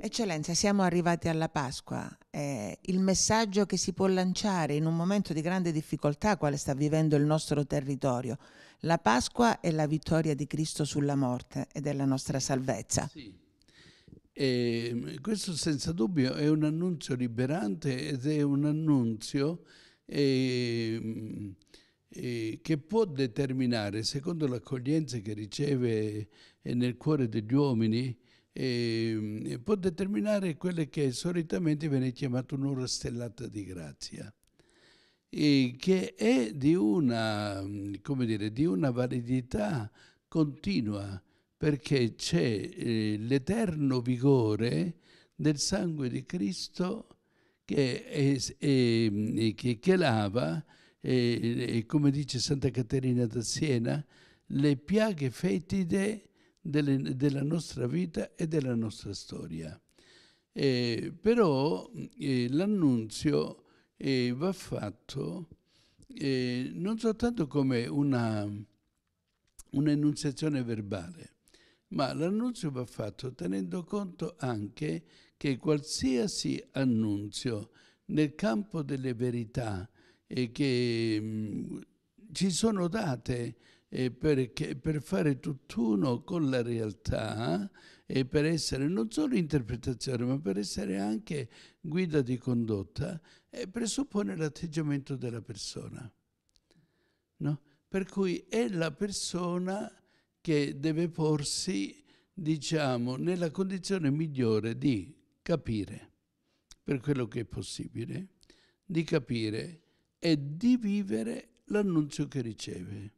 Eccellenza, siamo arrivati alla Pasqua. Eh, il messaggio che si può lanciare in un momento di grande difficoltà quale sta vivendo il nostro territorio. La Pasqua è la vittoria di Cristo sulla morte ed è la nostra salvezza. Sì. E ehm, questo senza dubbio è un annunzio liberante ed è un annunzio eh, eh, che può determinare, secondo l'accoglienza che riceve eh, nel cuore degli uomini, eh, può determinare quello che solitamente viene chiamato un'ora stellata di grazia, eh, che è di una, dire, di una validità continua, perché c'è eh, l'eterno vigore del sangue di Cristo che, è, è, che, che lava, come dice Santa Caterina da Siena, le piaghe fetide delle, della nostra vita e della nostra storia. Eh, però eh, l'annunzio eh, va fatto eh, non soltanto come una, un'enunziazione verbale, ma l'annunzio va fatto tenendo conto anche che qualsiasi annunzio nel campo delle verità eh, che mh, mm, ci sono date e perché, per fare tutt'uno con la realtà e per essere non solo interpretazione ma per essere anche guida di condotta eh, presuppone l'atteggiamento della persona. No? Per cui è la persona che deve porsi, diciamo, nella condizione migliore di capire, per quello che è possibile, di capire e di vivere l'annunzio che riceve.